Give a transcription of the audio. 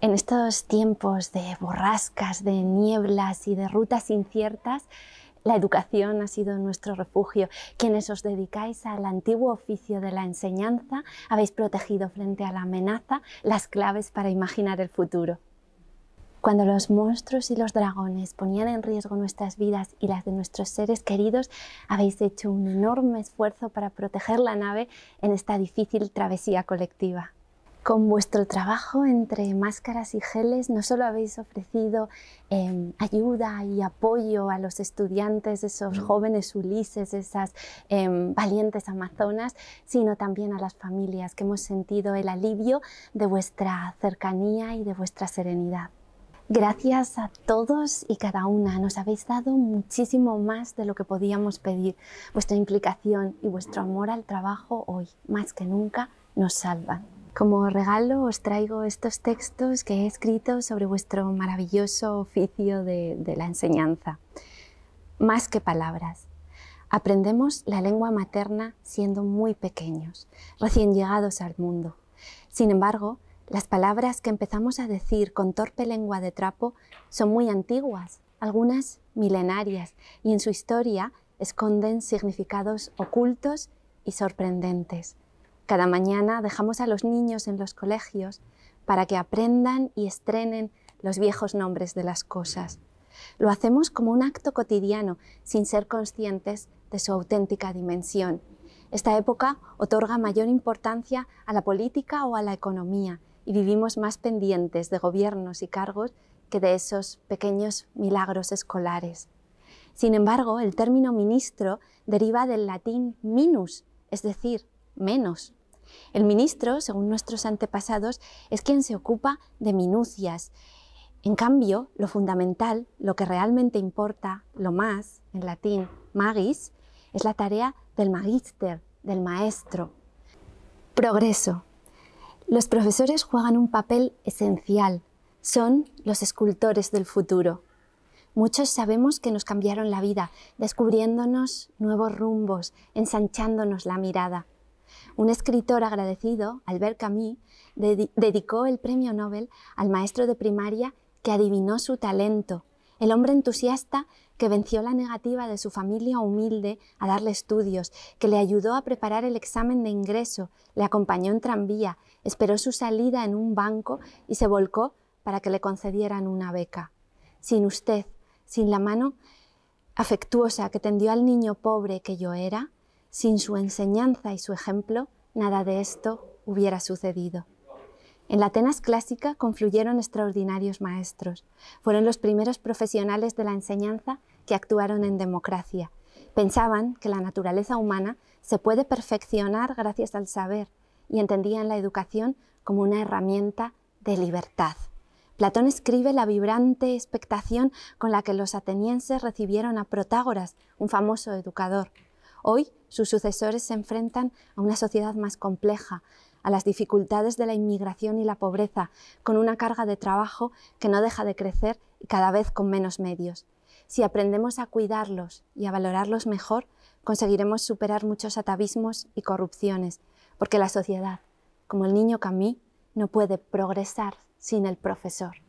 en estos tiempos de borrascas, de nieblas y de rutas inciertas, la educación ha sido nuestro refugio. Quienes os dedicáis al antiguo oficio de la enseñanza habéis protegido frente a la amenaza las claves para imaginar el futuro. Cuando los monstruos y los dragones ponían en riesgo nuestras vidas y las de nuestros seres queridos, habéis hecho un enorme esfuerzo para proteger la nave en esta difícil travesía colectiva. Con vuestro trabajo entre máscaras y geles, no solo habéis ofrecido em, ayuda y apoyo a los estudiantes, esos jóvenes Ulises, esas em, valientes amazonas, sino también a las familias que hemos sentido el alivio de vuestra cercanía y de vuestra serenidad. Gracias a todos y cada una. Nos habéis dado muchísimo más de lo que podíamos pedir. Vuestra implicación y vuestro amor al trabajo hoy, más que nunca, nos salvan. Como regalo os traigo estos textos que he escrito sobre vuestro maravilloso oficio de, la enseñanza. Más que palabras. Aprendemos la lengua materna siendo muy pequeños, recién llegados al mundo. Sin embargo, las palabras que empezamos a decir con torpe lengua de trapo son muy antiguas, algunas milenarias, y en su historia esconden significados ocultos y sorprendentes. Cada mañana dejamos a los niños en los colegios para que aprendan y estrenen los viejos nombres de las cosas. Lo hacemos como un acto cotidiano, sin ser conscientes de su auténtica dimensión. Esta época otorga mayor importancia a la política o a la economía y vivimos más pendientes de gobiernos y cargos que de esos pequeños milagros escolares. Sin embargo, el término ministro deriva del latín minus, es decir, menos. El ministro, según nuestros antepasados, es quien se ocupa de minucias. En cambio, lo fundamental, lo que realmente importa, lo más, en latín, magis, es la tarea del magister, del maestro. Progreso. Los profesores juegan un papel esencial. Son los escultores del futuro. Muchos sabemos que nos cambiaron la vida, descubriéndonos nuevos rumbos, ensanchándonos la mirada. Un escritor agradecido, Albert Camus, dedicó el premio Nobel al maestro de primaria que adivinó su talento, el hombre entusiasta que venció la negativa de su familia humilde a darle estudios, que le ayudó a preparar el examen de ingreso, le acompañó en tranvía, esperó su salida en un banco y se volcó para que le concedieran una beca. Sin usted, sin la mano afectuosa que tendió al niño pobre que yo era, sin su enseñanza y su ejemplo, nada de esto hubiera sucedido. En la Atenas clásica confluyeron extraordinarios maestros. Fueron los primeros profesionales de la enseñanza que actuaron en democracia. Pensaban que la naturaleza humana se puede perfeccionar gracias al saber y entendían la educación como una herramienta de libertad. Platón escribe la vibrante expectación con la que los atenienses recibieron a Protágoras, un famoso educador. Hoy sus sucesores se enfrentan a una sociedad más compleja, a las dificultades de la inmigración y la pobreza, con una carga de trabajo que no deja de crecer y cada vez con menos medios. Si aprendemos a cuidarlos y a valorarlos mejor, conseguiremos superar muchos atavismos y corrupciones, porque la sociedad, como el niño Camí, no puede progresar sin el profesor.